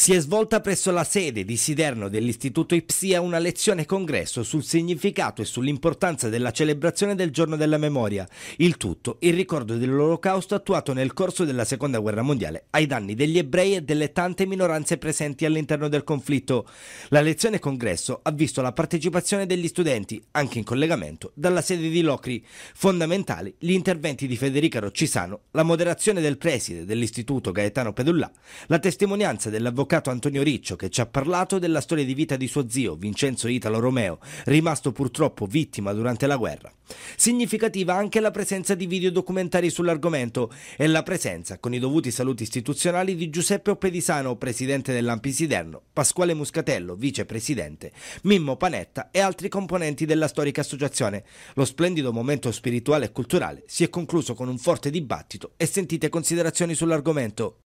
Si è svolta presso la sede di Siderno dell'Istituto Ipsia una lezione congresso sul significato e sull'importanza della celebrazione del Giorno della Memoria, il tutto in ricordo dell'Olocausto attuato nel corso della Seconda Guerra Mondiale ai danni degli ebrei e delle tante minoranze presenti all'interno del conflitto. La lezione congresso ha visto la partecipazione degli studenti, anche in collegamento, dalla sede di Locri. Fondamentali gli interventi di Federica Roccisano, la moderazione del preside dell'Istituto Gaetano Pedullà, la testimonianza dell'avvocato l'avvocato Antonio Riccio che ci ha parlato della storia di vita di suo zio Vincenzo Italo Romeo, rimasto purtroppo vittima durante la guerra. Significativa anche la presenza di videodocumentari sull'argomento e la presenza, con i dovuti saluti istituzionali, di Giuseppe Oppedisano, presidente dell'Ampisiderno, Pasquale Muscatello, vicepresidente, Mimmo Panetta e altri componenti della storica associazione. Lo splendido momento spirituale e culturale si è concluso con un forte dibattito e sentite considerazioni sull'argomento.